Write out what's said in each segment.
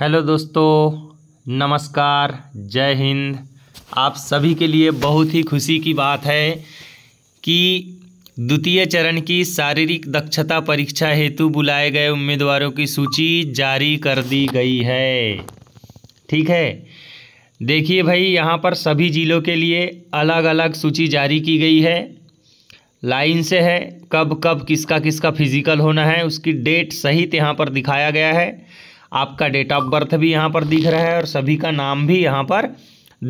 hello दोस्तों नमस्कार जय हिंद आप सभी के लिए बहुत ही खुशी की बात है कि द्वितीय चरण की शारीरिक दक्षता परीक्षा हेतु बुलाए गए उम्मीदवारों की सूची जारी कर दी गई है ठीक है देखिए भाई यहाँ पर सभी ज़िलों के लिए अलग अलग सूची जारी की गई है लाइन से है कब कब किसका किसका फिजिकल होना है उसकी डेट सहित यहाँ पर दिखाया गया है आपका डेट ऑफ बर्थ भी यहाँ पर दिख रहा है और सभी का नाम भी यहाँ पर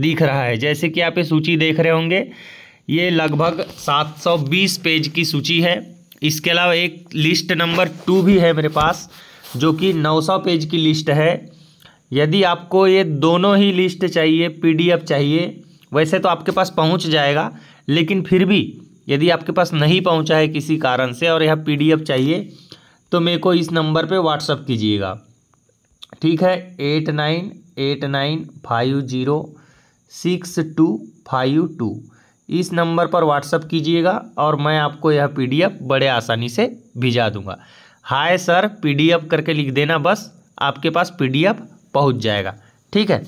दिख रहा है जैसे कि आप ये सूची देख रहे होंगे ये लगभग 720 पेज की सूची है इसके अलावा एक लिस्ट नंबर टू भी है मेरे पास जो कि 900 पेज की लिस्ट है यदि आपको ये दोनों ही लिस्ट चाहिए पीडीएफ चाहिए वैसे तो आपके पास पहुंच जाएगा लेकिन फिर भी यदि आपके पास नहीं पहुंचा है किसी कारण से और यह पीडीएफ चाहिए तो मेरे को इस नंबर पे व्हाट्सअप कीजिएगा ठीक है eight nine eight nine five zero six two five two इस नंबर पर व्हाट्सअप कीजिएगा और मैं आपको यह पीडीएफ बड़े आसानी से भिजा दूंगा हाय सर पीडीएफ करके लिख देना बस आपके पास पीडीएफ पहुंच जाएगा ठीक है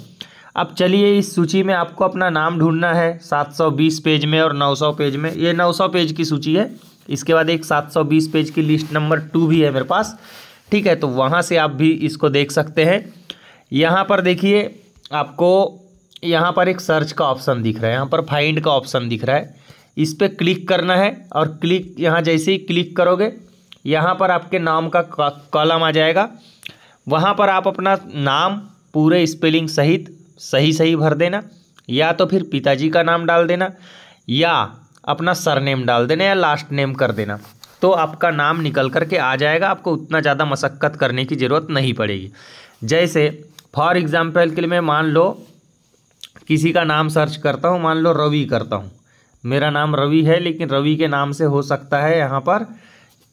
अब चलिए इस सूची में आपको अपना नाम ढूंढना है 720 पेज में और 900 पेज में ये 900 पेज की सूची है इसके बाद एक 720 पेज की लिस्ट नंबर टू भी है मेरे पास ठीक है तो वहाँ से आप भी इसको देख सकते हैं यहाँ पर देखिए आपको यहाँ पर एक सर्च का ऑप्शन दिख रहा है यहाँ पर फाइंड का ऑप्शन दिख रहा है इस पर क्लिक करना है और क्लिक यहाँ जैसे ही क्लिक करोगे यहाँ पर आपके नाम का कॉलम आ जाएगा वहाँ पर आप अपना नाम पूरे स्पेलिंग सहित सही सही भर देना या तो फिर पिताजी का नाम डाल देना या अपना सरनेम डाल देना या लास्ट नेम कर देना तो आपका नाम निकल कर के आ जाएगा आपको उतना ज़्यादा मशक्क़त करने की ज़रूरत नहीं पड़ेगी जैसे फॉर एग्ज़ाम्पल के लिए मैं मान लो किसी का नाम सर्च करता हूँ मान लो रवि करता हूँ मेरा नाम रवि है लेकिन रवि के नाम से हो सकता है यहाँ पर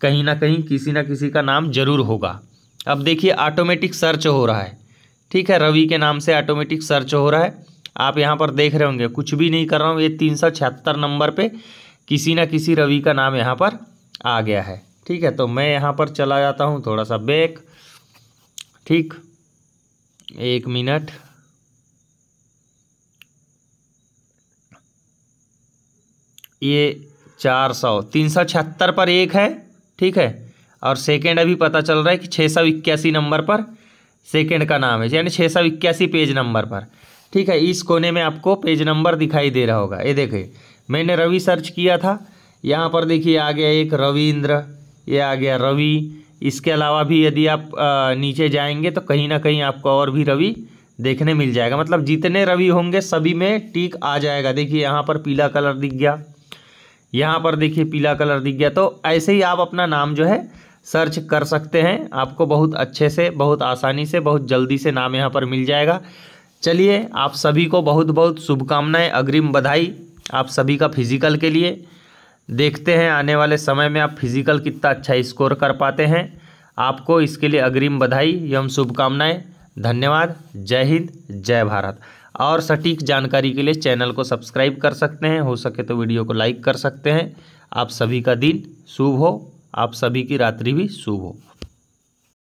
कहीं ना कहीं किसी ना किसी का नाम ज़रूर होगा अब देखिए ऑटोमेटिक सर्च हो रहा है ठीक है रवि के नाम से ऑटोमेटिक सर्च हो रहा है आप यहाँ पर देख रहे होंगे कुछ भी नहीं कर रहा हूँ ये तीन सौ छिहत्तर नंबर पे किसी ना किसी रवि का नाम यहाँ पर आ गया है ठीक है तो मैं यहाँ पर चला जाता हूँ थोड़ा सा बैक ठीक एक मिनट ये चार सौ तीन सौ छिहत्तर पर एक है ठीक है और सेकेंड अभी पता चल रहा है कि छः सौ इक्यासी नंबर पर सेकेंड का नाम है यानी छः सौ इक्यासी पेज नंबर पर ठीक है इस कोने में आपको पेज नंबर दिखाई दे रहा होगा ये देखिए मैंने रवि सर्च किया था यहाँ पर देखिए आ गया एक रविंद्र ये आ गया रवि इसके अलावा भी यदि आप नीचे जाएंगे तो कहीं ना कहीं आपको और भी रवि देखने मिल जाएगा मतलब जितने रवि होंगे सभी में टीक आ जाएगा देखिए यहाँ पर पीला कलर दिख गया यहाँ पर देखिए पीला कलर दिख गया तो ऐसे ही आप अपना नाम जो है सर्च कर सकते हैं आपको बहुत अच्छे से बहुत आसानी से बहुत जल्दी से नाम यहाँ पर मिल जाएगा चलिए आप सभी को बहुत बहुत शुभकामनाएँ अग्रिम बधाई आप सभी का फिजिकल के लिए देखते हैं आने वाले समय में आप फिजिकल कितना अच्छा स्कोर कर पाते हैं आपको इसके लिए अग्रिम बधाई एवं शुभकामनाएं धन्यवाद जय हिंद जय भारत और सटीक जानकारी के लिए चैनल को सब्सक्राइब कर सकते हैं हो सके तो वीडियो को लाइक कर सकते हैं आप सभी का दिन शुभ हो आप सभी की रात्रि भी शुभ हो